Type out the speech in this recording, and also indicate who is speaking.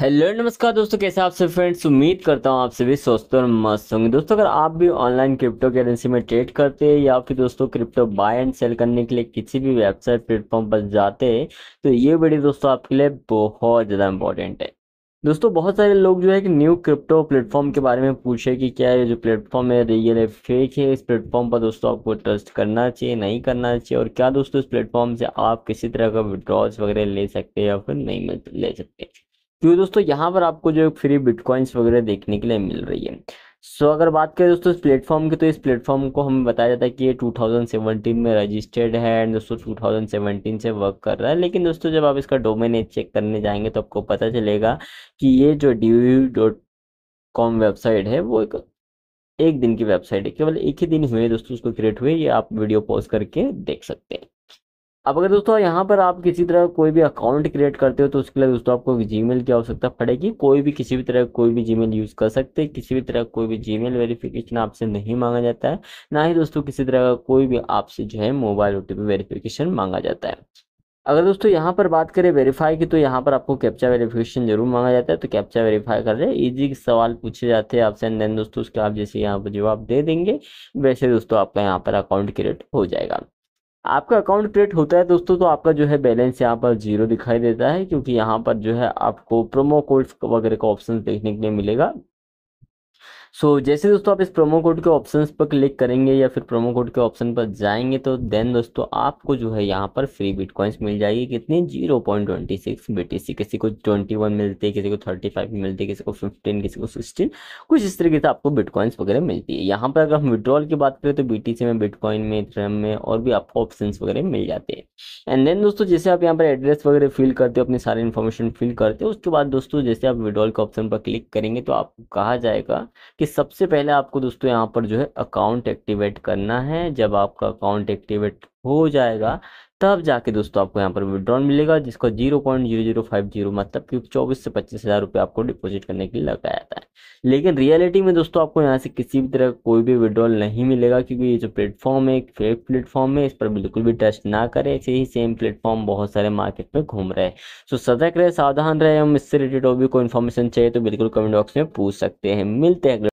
Speaker 1: hello नमस्कार दोस्तों कैसे आप सभी फ्रेंड्स उम्मीद करता हूँ आप सभी स्वस्थ और मस्त होंगे दोस्तों अगर आप भी ऑनलाइन क्रिप्टो करेंसी में ट्रेड करते हैं या फिर दोस्तों क्रिप्टो बाय एंड सेल करने के लिए किसी भी वेबसाइट प्लेटफॉर्म पर जाते हैं तो ये वीडियो दोस्तों आपके लिए बहुत ज़्यादा इंपॉर्टेंट है दोस्तों बहुत सारे लोग जो है कि न्यू क्रिप्टो प्लेटफॉर्म के बारे में पूछे कि क्या ये जो प्लेटफॉर्म है रियल है फेक है इस प्लेटफॉर्म पर दोस्तों आपको ट्रस्ट करना चाहिए नहीं करना चाहिए और क्या दोस्तों इस प्लेटफॉर्म से आप किसी तरह का विड्रॉल्स वगैरह ले सकते हैं या फिर नहीं ले सकते क्योंकि दोस्तों यहाँ पर आपको जो फ्री बिटकॉइंस वगैरह देखने के लिए मिल रही है सो so, अगर बात करें दोस्तों इस प्लेटफॉर्म की तो इस प्लेटफॉर्म को हमें बताया जाता है कि ये 2017 में रजिस्टर्ड है एंड दोस्तों 2017 से वर्क कर रहा है लेकिन दोस्तों जब आप इसका डोमेन चेक करने जाएंगे तो आपको पता चलेगा कि ये जो डी डॉट कॉम वेबसाइट है वो एक एक दिन की वेबसाइट है केवल एक ही दिन हुए दोस्तों उसको क्रिएट हुए ये आप वीडियो पॉज करके देख सकते हैं अब अगर दोस्तों यहाँ पर आप किसी तरह कोई भी अकाउंट क्रिएट करते हो तो उसके लिए दोस्तों आपको जीमेल की आवश्यकता पड़ेगी कोई भी किसी भी तरह कोई भी जीमेल यूज़ कर सकते हैं किसी भी तरह कोई भी जीमेल वेरिफिकेशन आपसे नहीं मांगा जाता है ना ही दोस्तों किसी तरह का कोई भी आपसे जो है मोबाइल ओ वेरिफिकेशन मांगा जाता है अगर दोस्तों यहाँ पर बात करें वेरीफाई की तो यहाँ पर आपको कैप्चा वेरिफिकेशन जरूर मांगा जाता है तो कैप्चा वेरीफाई कर रहे हैं इजी सवाल पूछे जाते हैं आपसे दोस्तों उसके आप जैसे यहाँ पर जवाब दे देंगे वैसे दोस्तों आपका यहाँ पर अकाउंट क्रिएट हो जाएगा आपका अकाउंट क्रिएट होता है दोस्तों तो आपका जो है बैलेंस यहाँ पर जीरो दिखाई देता है क्योंकि यहाँ पर जो है आपको प्रोमो कोड वगैरह का ऑप्शन देखने के लिए मिलेगा सो so, जैसे दोस्तों आप इस प्रोमो कोड के ऑप्शन पर क्लिक करेंगे या फिर प्रोमो कोड के ऑप्शन पर जाएंगे तो देन दोस्तों आपको जो है यहाँ पर फ्री बिटकॉइंस मिल जाएगी कितनी zero point twenty six BTC किसी को ट्वेंटी वन मिलती है किसी को थर्टी फाइव मिलती है किसी को फिफ्टीन किसी को सिक्सटीन कुछ इस तरीके से आपको बिटकॉइंस वगैरह मिलती है यहाँ पर अगर हम विड्रॉल की बात करें तो बी में बिटकॉइन में इथेरियम में और भी आपको ऑप्शन वगैरह मिल जाते हैं एंड देन दोस्तों जैसे आप यहाँ पर एड्रेस वगैरह फिल करते हो अपनी सारी इन्फॉर्मेशन फिल करते हो उसके बाद दोस्तों जैसे आप विड्रॉल के ऑप्शन पर क्लिक करेंगे तो आपको कहा जाएगा कि सबसे पहले आपको दोस्तों यहाँ पर जो है अकाउंट एक्टिवेट करना है जब आपका अकाउंट एक्टिवेट हो जाएगा तब जाके दोस्तों आपको यहाँ पर विड्रॉल मिलेगा जिसको zero point zero zero five zero मतलब कि चौबीस से पच्चीस हज़ार रुपये आपको डिपॉजिट करने के लिए लगाया जाता है लेकिन रियलिटी में दोस्तों आपको यहाँ से किसी भी तरह कोई भी विड्रॉल नहीं मिलेगा क्योंकि ये जो प्लेटफॉर्म है एक फेक प्लेटफॉर्म है इस पर बिल्कुल भी ट्रस्ट ना करें ऐसे ही सेम प्लेटफॉर्म बहुत सारे मार्केट में घूम रहे हैं सो सतर्क रहे सावधान रहे हम इससे रिलेटेड और भी कोई इन्फॉर्मेशन चाहिए तो बिल्कुल कमेंट बॉक्स में पूछ सकते हैं मिलते हैं